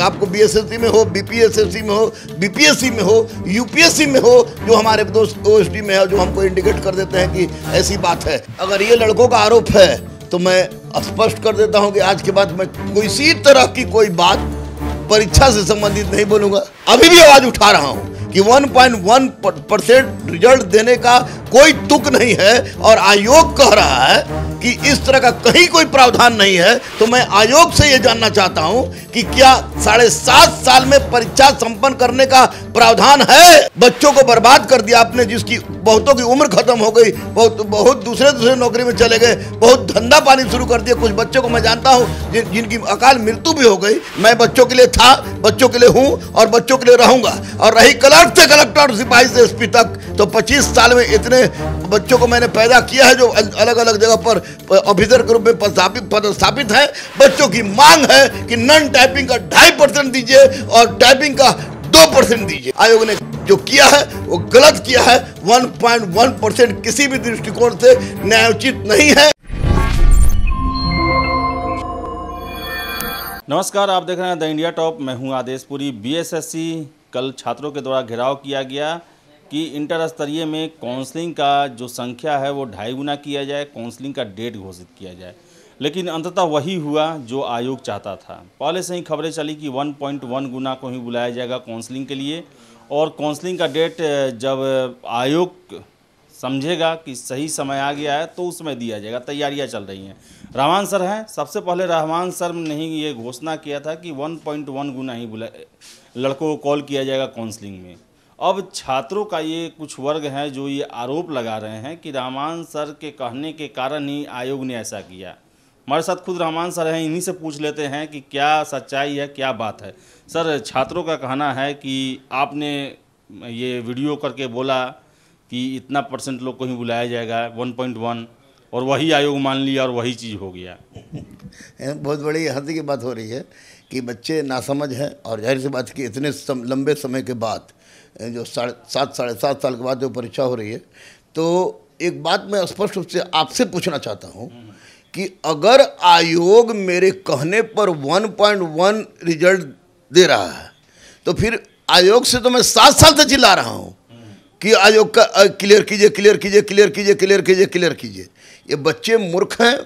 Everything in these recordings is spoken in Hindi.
आपको बीएसएससी में हो बीपीएसएससी में हो बीपीएससी में हो यूपीएससी में हो जो हमारे दोस्त ओ में है जो हमको इंडिकेट कर देते हैं कि ऐसी बात है अगर ये लड़कों का आरोप है तो मैं स्पष्ट कर देता हूँ कि आज के बाद मैं किसी तरह की कोई बात परीक्षा से संबंधित नहीं बोलूंगा अभी भी आवाज़ उठा रहा हूँ कि 1.1 परसेंट रिजल्ट देने का कोई तुक नहीं है और आयोग कह रहा है कि इस तरह का कहीं कोई प्रावधान नहीं है तो मैं आयोग से यह जानना चाहता हूं कि क्या साढ़े सात साल में परीक्षा संपन्न करने का प्रावधान है बच्चों को बर्बाद कर दिया आपने जिसकी बहुतों की उम्र खत्म हो गई बहुत बहुत दूसरे दूसरे नौकरी में चले गए बहुत धंधा पानी शुरू कर दिया कुछ बच्चों को मैं जानता हूँ जिन, जिनकी अकाल मृत्यु भी हो गई मैं बच्चों के लिए था बच्चों के लिए हूँ और बच्चों के लिए रहूँगा और रही कलर्क से कलेक्टर सिपाही से एस तक तो पच्चीस साल में इतने बच्चों को मैंने पैदा किया है जो अलग अलग जगह पर ऑफिसर के रूप में पदस्थापित है बच्चों की मांग है कि नॉन टाइपिंग का ढाई परसेंट दीजिए और टाइपिंग का दो परसेंट दीजिए आयोग ने जो किया है वो गलत किया है 1.1 परसेंट किसी भी दृष्टिकोण से न्यायोचित नहीं है नमस्कार आप देख रहे हैं द इंडिया टॉप मैं हूं पुरी बीएसएससी कल छात्रों के द्वारा घेराव किया गया कि इंटर स्तरीय में काउंसलिंग का जो संख्या है वो ढाई गुना किया जाए काउंसलिंग का डेट घोषित किया जाए लेकिन अंततः वही हुआ जो आयोग चाहता था पहले से ही खबरें चली कि 1.1 गुना को ही बुलाया जाएगा काउंसलिंग के लिए और काउंसलिंग का डेट जब आयोग समझेगा कि सही समय आ गया है तो उसमें दिया जाएगा तैयारियां चल रही हैं रहमान सर हैं सबसे पहले रहमान सर ने ही ये घोषणा किया था कि 1.1 गुना ही बुला लड़कों को कॉल किया जाएगा काउंसलिंग में अब छात्रों का ये कुछ वर्ग है जो ये आरोप लगा रहे हैं कि रहमान सर के कहने के कारण ही आयोग ने ऐसा किया हमारे साथ खुद रहमान सर हैं इन्हीं से पूछ लेते हैं कि क्या सच्चाई है क्या बात है सर छात्रों का कहना है कि आपने ये वीडियो करके बोला कि इतना परसेंट लोग को ही बुलाया जाएगा वन पॉइंट वन और वही आयोग मान लिया और वही चीज़ हो गया बहुत बड़ी हद की बात हो रही है कि बच्चे नासमझ हैं और जाहिर सी बात कि इतने सम, लंबे समय के बाद जो साढ़े सात साढ़े सात साल के बाद जो परीक्षा हो रही है तो एक बात मैं स्पष्ट रूप से आपसे पूछना चाहता हूँ कि अगर आयोग मेरे कहने पर 1.1 रिजल्ट दे रहा है तो फिर आयोग से तो मैं सात साल से चिल्ला रहा हूँ कि आयोग का क्लियर कीजिए क्लियर कीजिए क्लियर कीजिए क्लियर कीजिए क्लियर कीजिए ये बच्चे मूर्ख हैं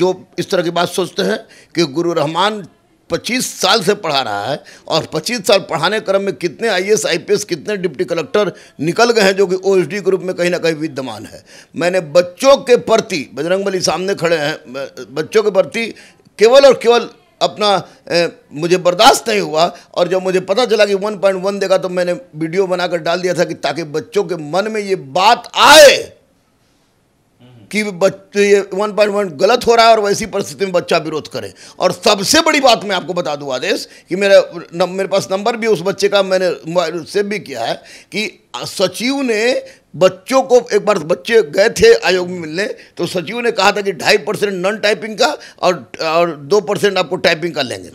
जो इस तरह की बात सोचते हैं कि गुरु रहमान पच्चीस साल से पढ़ा रहा है और पच्चीस साल पढ़ाने क्रम में कितने आईएएस एस कितने डिप्टी कलेक्टर निकल गए हैं जो कि ओ एस के रूप में कहीं ना कहीं विद्यमान है मैंने बच्चों के प्रति बजरंगबली सामने खड़े हैं बच्चों के प्रति केवल और केवल अपना ए, मुझे बर्दाश्त नहीं हुआ और जब मुझे पता चला कि 1.1 देगा तो मैंने वीडियो बनाकर डाल दिया था कि ताकि बच्चों के मन में ये बात आए कि बच्चे वन पॉइंट वन गलत हो रहा है और वैसी परिस्थिति में बच्चा विरोध करे और सबसे बड़ी बात मैं आपको बता दूँ आदेश कि मेरा न, मेरे पास नंबर भी उस बच्चे का मैंने सेव भी किया है कि सचिव ने बच्चों को एक बार बच्चे गए थे आयोग में मिलने तो सचिव ने कहा था कि ढाई परसेंट नॉन टाइपिंग का और और दो परसेंट आपको टाइपिंग का लेंगे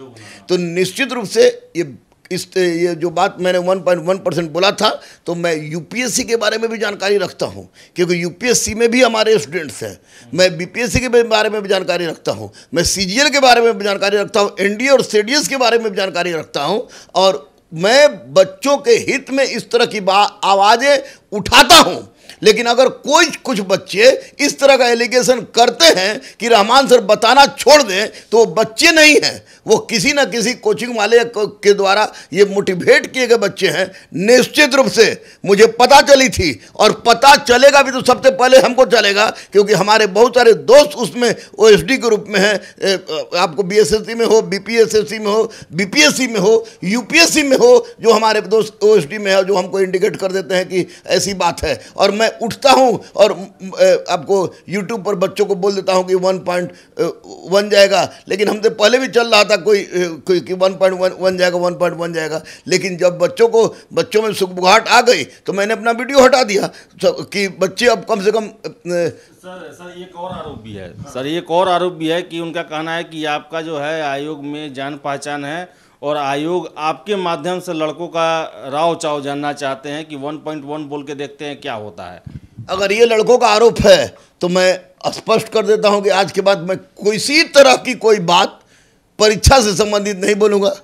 तो निश्चित रूप से ये इस ये जो बात मैंने 1.1 परसेंट बोला था तो मैं यूपीएससी के बारे में भी जानकारी रखता हूँ क्योंकि यूपीएससी में भी हमारे स्टूडेंट्स हैं मैं बीपीएससी के बारे में भी जानकारी रखता हूँ मैं सीजीएल के बारे में भी जानकारी रखता हूँ एनडीए और सीडीएस के बारे में भी जानकारी रखता हूँ और मैं बच्चों के हित में इस तरह की आवाज़ें उठाता हूँ लेकिन अगर कोई कुछ बच्चे इस तरह का एलिगेशन करते हैं कि रहमान सर बताना छोड़ दें तो वो बच्चे नहीं हैं वो किसी न किसी कोचिंग वाले के द्वारा ये मोटिवेट किए गए बच्चे हैं निश्चित रूप से मुझे पता चली थी और पता चलेगा भी तो सबसे पहले हमको चलेगा क्योंकि हमारे बहुत सारे दोस्त उसमें ओ एस डी के रूप में हैं आपको बी एस एस सी में हो B P S S C में हो बी पी एस सी में हो यू पी एस सी में हो जो हमारे दोस्त ओ एस डी में है जो हमको इंडिकेट कर देते हैं कि ऐसी बात है और मैं उठता हूँ और आपको YouTube पर बच्चों को बोल देता हूँ कि वन पॉइंट वन जाएगा लेकिन हमसे पहले भी चल रहा था कोई कोई कि वन पॉइंट वन वन जाएगा वन पॉइंट वन जाएगा लेकिन जब बच्चों को बच्चों में सुखबुघाट आ गई तो मैंने अपना वीडियो हटा दिया तो कि बच्चे अब कम से कम सर सर एक और आरोप भी है सर एक और आरोप भी है कि उनका कहना है कि आपका जो है आयोग में जान पहचान है और आयोग आपके माध्यम से लड़कों का राव चाव जानना चाहते हैं कि 1.1 बोल के देखते हैं क्या होता है अगर ये लड़कों का आरोप है तो मैं स्पष्ट कर देता हूँ कि आज के बाद मैं किसी तरह की कोई बात परीक्षा से संबंधित नहीं बोलूँगा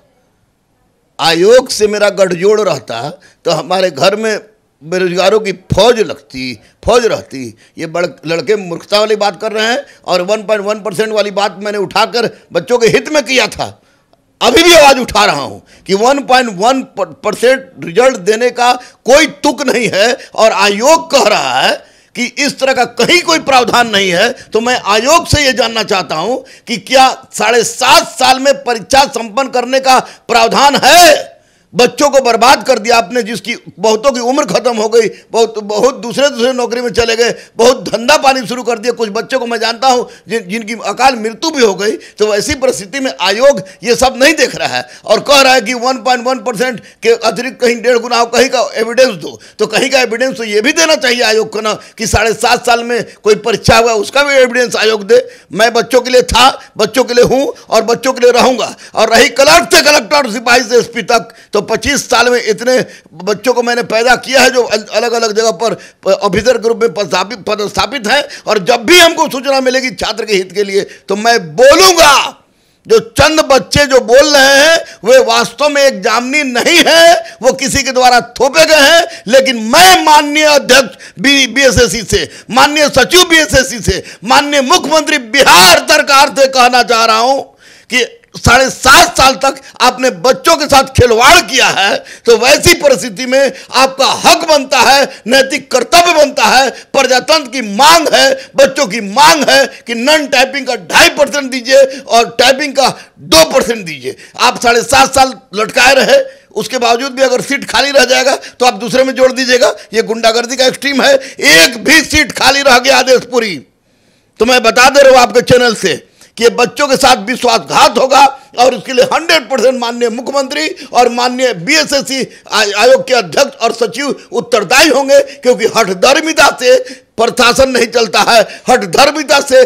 आयोग से मेरा गठजोड़ रहता तो हमारे घर में बेरोजगारों की फौज लगती फौज रहती ये बड़ लड़के मूर्खता वाली बात कर रहे हैं और 1.1 परसेंट वाली बात मैंने उठाकर बच्चों के हित में किया था अभी भी आवाज़ उठा रहा हूं कि 1.1 परसेंट रिजल्ट देने का कोई तुक नहीं है और आयोग कह रहा है कि इस तरह का कहीं कोई प्रावधान नहीं है तो मैं आयोग से यह जानना चाहता हूं कि क्या साढ़े सात साल में परीक्षा संपन्न करने का प्रावधान है बच्चों को बर्बाद कर दिया आपने जिसकी बहुतों की उम्र खत्म हो गई बहुत बहुत दूसरे दूसरे नौकरी में चले गए बहुत धंधा पानी शुरू कर दिया कुछ बच्चों को मैं जानता हूँ जिन, जिनकी अकाल मृत्यु भी हो गई तो ऐसी परिस्थिति में आयोग ये सब नहीं देख रहा है और कह रहा है कि वन परसेंट के अतिरिक्त कहीं डेढ़ गुना हो कहीं का एविडेंस दो तो कहीं का एविडेंस तो ये भी देना चाहिए आयोग को ना कि साढ़े सात साल में कोई परीक्षा हुआ उसका भी एविडेंस आयोग दे मैं बच्चों के लिए था बच्चों के लिए हूँ और बच्चों के लिए रहूँगा और रही कलेक्टर कलेक्टर और सिपाही से एस तक तो पच्चीस साल में इतने बच्चों को मैंने पैदा किया है जो अलग अलग जगह पर ऑफिसर ग्रुप में पदस्थापित पदस्थापित है और जब भी हमको सूचना मिलेगी छात्र के हित के लिए तो मैं बोलूँगा जो चंद बच्चे जो बोल रहे हैं वे वास्तव में एक जामनी नहीं है वो किसी के द्वारा थोपे गए हैं लेकिन मैं माननीय अध्यक्ष बी बीएसएससी से माननीय सचिव बीएसएससी से माननीय मुख्यमंत्री बिहार सरकार से कहना चाह रहा हूं कि साढ़े सात साल तक आपने बच्चों के साथ खिलवाड़ किया है तो वैसी परिस्थिति में आपका हक बनता है नैतिक कर्तव्य बनता है प्रजातंत्र की मांग है बच्चों की मांग है कि नन टाइपिंग का ढाई परसेंट दीजिए और टाइपिंग का दो परसेंट दीजिए आप साढ़े सात साल लटकाए रहे उसके बावजूद भी अगर सीट खाली रह जाएगा तो आप दूसरे में जोड़ दीजिएगा ये गुंडागर्दी का एक्सट्रीम है एक भी सीट खाली रह गया आदेशपुरी तो मैं बता दे रहा हूँ आपके चैनल से कि बच्चों के साथ विश्वासघात होगा और इसके लिए 100 परसेंट माननीय मुख्यमंत्री और माननीय बीएसएससी आयोग के अध्यक्ष और सचिव उत्तरदायी होंगे क्योंकि हठधर्मिता से प्रशासन नहीं चलता है हठधर्मिता से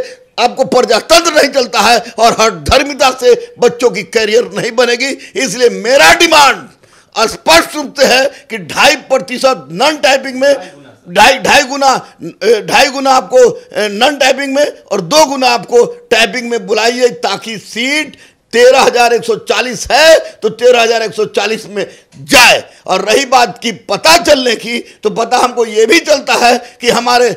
आपको प्रजातंत्र नहीं चलता है और हट धर्मिता से बच्चों की करियर नहीं बनेगी इसलिए मेरा डिमांड स्पष्ट रूप से है कि ढाई प्रतिशत नॉन टाइपिंग में ढाई ढाई गुना ढाई गुना आपको नॉन टाइपिंग में और दो गुना आपको टाइपिंग में बुलाइए ताकि सीट तेरह हजार एक सौ चालीस है तो तेरह हजार एक सौ चालीस में जाए और रही बात की पता चलने की तो पता हमको ये भी चलता है कि हमारे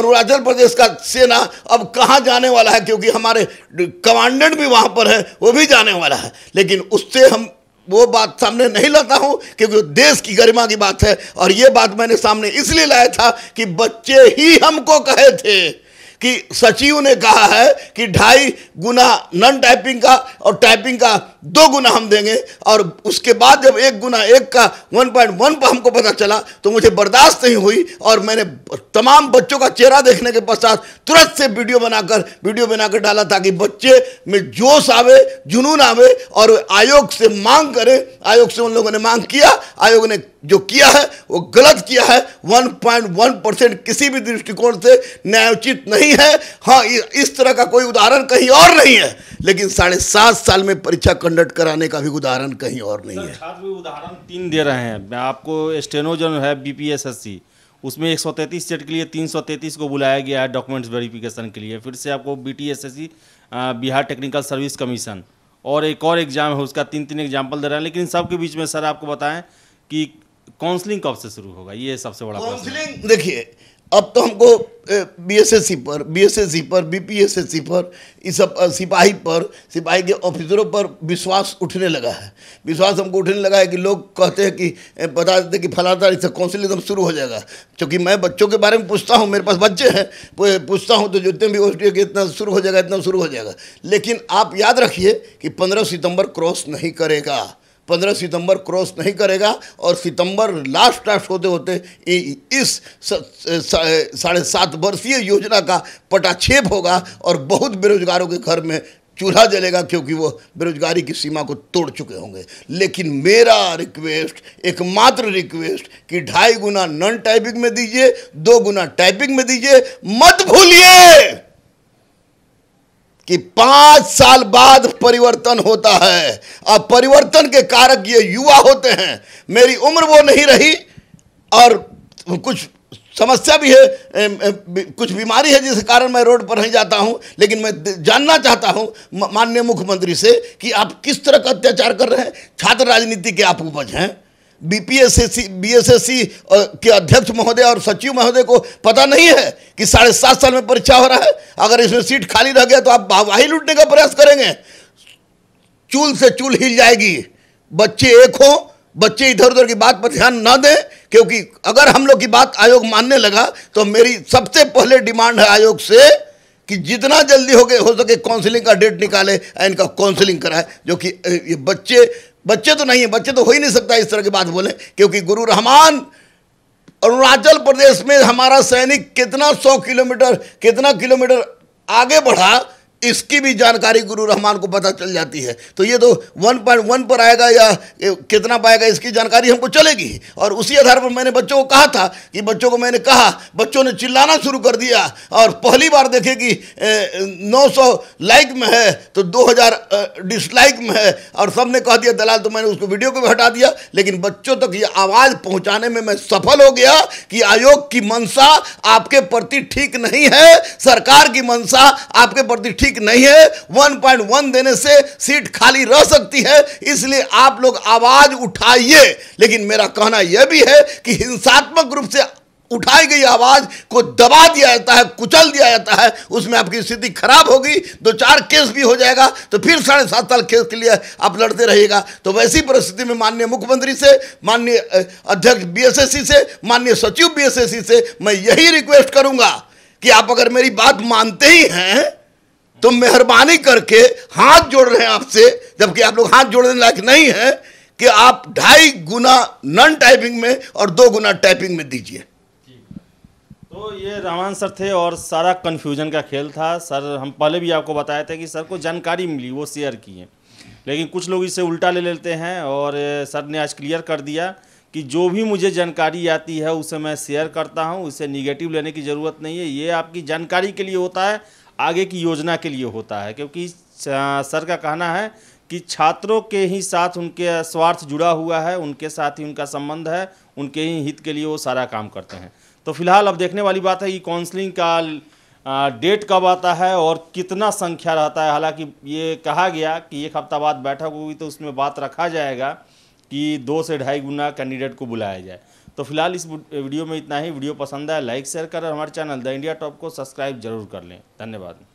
अरुणाचल प्रदेश का सेना अब कहाँ जाने वाला है क्योंकि हमारे कमांडेंट भी वहाँ पर है वो भी जाने वाला है लेकिन उससे हम वो बात सामने नहीं लाता हूं क्योंकि देश की गरिमा की बात है और ये बात मैंने सामने इसलिए लाया था कि बच्चे ही हमको कहे थे कि सचिव ने कहा है कि ढाई गुना नॉन टाइपिंग का और टाइपिंग का दो गुना हम देंगे और उसके बाद जब एक गुना एक का वन पॉइंट वन पर हमको पता चला तो मुझे बर्दाश्त नहीं हुई और मैंने तमाम बच्चों का चेहरा देखने के पश्चात तुरंत से वीडियो बनाकर वीडियो बनाकर डाला ताकि बच्चे में जोश आवे जुनून आवे और आयोग से मांग करें आयोग से उन लोगों ने मांग किया आयोग ने जो किया है वो गलत किया है वन परसेंट किसी भी दृष्टिकोण से न्यायोचित नहीं नहीं है हाँ इस तरह का कोई उदाहरण कहीं और नहीं है लेकिन साढ़े सात साल में परीक्षा कंडक्ट कराने का भी उदाहरण कहीं और नहीं है छात्र उदाहरण तीन दे रहे हैं मैं आपको स्टेनो जो है बीपीएसएससी उसमें एक सौ सेट के लिए तीन को बुलाया गया है डॉक्यूमेंट्स वेरिफिकेशन के लिए फिर से आपको B Bihar technical service commission और एक और एग्ज़ाम है उसका तीन तीन एग्जाम्पल दे रहे हैं लेकिन सबके बीच में सर आपको बताएं कि काउंसलिंग कब से शुरू होगा ये सबसे बड़ा काउंसलिंग देखिए अब तो हमको बीएसएससी पर बीएसएससी पर बीपीएसएससी पर इस सब सिपाही पर सिपाही के ऑफिसरों पर विश्वास उठने लगा है विश्वास हमको उठने लगा है कि लोग कहते हैं कि बता देते कि फला तारीख से एकदम शुरू हो जाएगा क्योंकि मैं बच्चों के बारे में पूछता हूँ मेरे पास बच्चे हैं पूछता हूँ तो जितने भी होस्टिए कि इतना शुरू हो जाएगा इतना शुरू हो जाएगा लेकिन आप याद रखिए कि पंद्रह सितम्बर क्रॉस नहीं करेगा पंद्रह सितंबर क्रॉस नहीं करेगा और सितंबर लास्ट लास्ट होते होते इस साढ़े सात वर्षीय योजना का पटाक्षेप होगा और बहुत बेरोजगारों के घर में चूल्हा जलेगा क्योंकि वो बेरोजगारी की सीमा को तोड़ चुके होंगे लेकिन मेरा रिक्वेस्ट एकमात्र रिक्वेस्ट कि ढाई गुना नॉन टाइपिंग में दीजिए दो गुना टाइपिंग में दीजिए मत भूलिए कि पांच साल बाद परिवर्तन होता है अब परिवर्तन के कारक ये युवा होते हैं मेरी उम्र वो नहीं रही और कुछ समस्या भी है कुछ बीमारी है जिस कारण मैं रोड पर नहीं जाता हूं लेकिन मैं जानना चाहता हूं माननीय मुख्यमंत्री से कि आप किस तरह का अत्याचार कर रहे हैं छात्र राजनीति के आप उपज हैं बीपीएससी बीएसएससी के अध्यक्ष महोदय और सचिव महोदय को पता नहीं है कि साढ़े सात साल में परीक्षा हो रहा है अगर इसमें सीट खाली रह गया तो आप वाही लूटने का प्रयास करेंगे चूल से चूल हिल जाएगी बच्चे एक हो बच्चे इधर उधर की बात पर ध्यान ना दें क्योंकि अगर हम लोग की बात आयोग मानने लगा तो मेरी सबसे पहले डिमांड है आयोग से कि जितना जल्दी हो गए हो सके काउंसिलिंग का डेट निकाले इनका काउंसिलिंग कराए जो कि ये बच्चे बच्चे तो नहीं है बच्चे तो हो ही नहीं सकता इस तरह की बात बोले क्योंकि गुरु रहमान अरुणाचल प्रदेश में हमारा सैनिक कितना सौ किलोमीटर कितना किलोमीटर आगे बढ़ा इसकी भी जानकारी गुरु रहमान को पता चल जाती है तो ये तो वन पॉइंट वन पर आएगा या कितना पाएगा इसकी जानकारी हमको चलेगी और उसी आधार पर मैंने बच्चों को कहा था कि बच्चों को मैंने कहा बच्चों ने चिल्लाना शुरू कर दिया और पहली बार देखे कि नौ सौ लाइक में है तो दो हज़ार डिसलाइक में है और सबने कह दिया दलाल तो मैंने उसको वीडियो को भी हटा दिया लेकिन बच्चों तक ये आवाज़ पहुँचाने में मैं सफल हो गया कि आयोग की मंशा आपके प्रति ठीक नहीं है सरकार की मंशा आपके प्रति ठीक ठीक नहीं है 1.1 देने से सीट खाली रह सकती है इसलिए आप लोग आवाज उठाइए लेकिन मेरा कहना यह भी है कि हिंसात्मक रूप से उठाई गई आवाज को दबा दिया जाता है कुचल दिया जाता है उसमें आपकी स्थिति खराब होगी दो चार केस भी हो जाएगा तो फिर साढ़े सात साल केस के लिए आप लड़ते रहिएगा तो वैसी परिस्थिति में माननीय मुख्यमंत्री से माननीय अध्यक्ष बीएसएससी से माननीय सचिव बीएसएससी से मैं यही रिक्वेस्ट करूंगा कि आप अगर मेरी बात मानते ही हैं तो मेहरबानी करके हाथ जोड़ रहे हैं आपसे जबकि आप लोग हाथ जोड़ने लायक नहीं है कि आप ढाई गुना नॉन टाइपिंग में और दो गुना टाइपिंग में दीजिए तो ये रामान सर थे और सारा कन्फ्यूजन का खेल था सर हम पहले भी आपको बताया था कि सर को जानकारी मिली वो शेयर किए लेकिन कुछ लोग इसे उल्टा ले लेते हैं और सर ने आज क्लियर कर दिया कि जो भी मुझे जानकारी आती है उसे मैं शेयर करता हूँ उसे निगेटिव लेने की ज़रूरत नहीं है ये आपकी जानकारी के लिए होता है आगे की योजना के लिए होता है क्योंकि सर का कहना है कि छात्रों के ही साथ उनके स्वार्थ जुड़ा हुआ है उनके साथ ही उनका संबंध है उनके ही हित के लिए वो सारा काम करते हैं तो फिलहाल अब देखने वाली बात है कि काउंसलिंग का डेट कब आता है और कितना संख्या रहता है हालांकि ये कहा गया कि एक हफ्ता बाद बैठक होगी तो उसमें बात रखा जाएगा कि दो से ढाई गुना कैंडिडेट को बुलाया जाए तो फिलहाल इस वीडियो में इतना ही वीडियो पसंद आए लाइक शेयर कर और हमारे चैनल द इंडिया टॉप को सब्सक्राइब जरूर कर लें धन्यवाद